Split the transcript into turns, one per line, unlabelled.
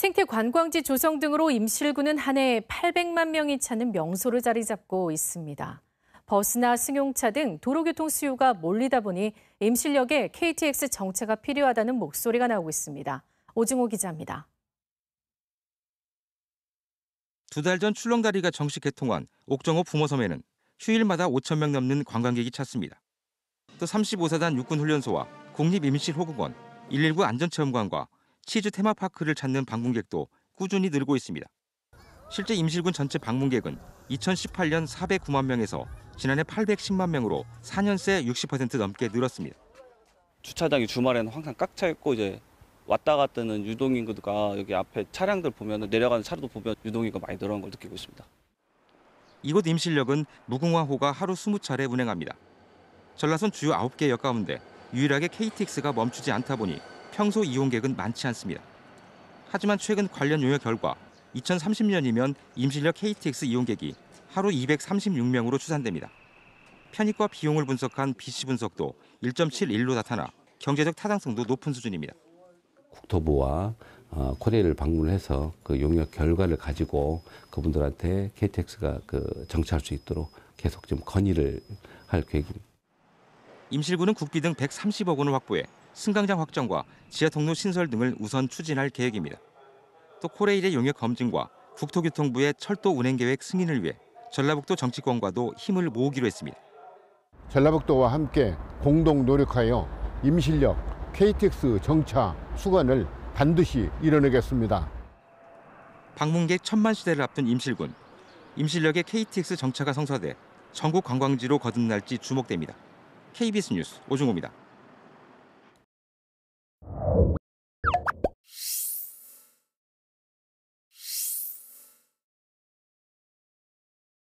생태 관광지 조성 등으로 임실군은 한 해 800만 명이 찾는 명소를 자리 잡고 있습니다. 버스나 승용차 등 도로교통 수요가 몰리다 보니 임실역에 KTX 정차가 필요하다는 목소리가 나오고 있습니다. 오징호 기자입니다.
두 달 전 출렁다리가 정식 개통한 옥정호 부모섬에는 휴일마다 5천 명 넘는 관광객이 찾습니다. 또 35사단 육군훈련소와 국립임실호국원, 119 안전체험관과 치즈 테마파크를 찾는 방문객도 꾸준히 늘고 있습니다. 실제 임실군 전체 방문객은 2018년 409만 명에서 지난해 810만 명으로 4년 새 60% 넘게 늘었습니다. 주차장이 주말에는 항상 꽉 차 있고 이제 왔다 갔다 는 유동인구가 여기 앞에 차량들 보면 내려가는 차도 보면 유동인구가 많이 늘어난 걸 느끼고 있습니다. 이곳 임실역은 무궁화호가 하루 20차례 운행합니다. 전라선 주요 9개 역 가운데 유일하게 KTX가 멈추지 않다 보니 평소 이용객은 많지 않습니다. 하지만 최근 관련 용역 결과 2030년이면 임실역 KTX 이용객이 하루 236명으로 추산됩니다. 편익과 비용을 분석한 BC 분석도 1.71로 나타나 경제적 타당성도 높은 수준입니다.
국토부와 어, 코레일을 방문해서 그 용역 결과를 가지고 그분들한테 KTX가 그 정착할 수 있도록 계속 좀 건의를 할 계획입니다.
임실군은 국비 등 130억 원을 확보해 승강장 확정과 지하 통로 신설 등을 우선 추진할 계획입니다. 또 코레일의 용역 검증과 국토교통부의 철도 운행 계획 승인을 위해 전라북도 정치권과도 힘을 모으기로 했습니다.
전라북도와 함께 공동 노력하여 임실역 KTX 정차 수관을 반드시 이뤄내겠습니다.
방문객 천만 시대를 앞둔 임실군. 임실역의 KTX 정차가 성사돼 전국 관광지로 거듭날지 주목됩니다. KBS 뉴스
오중호입니다.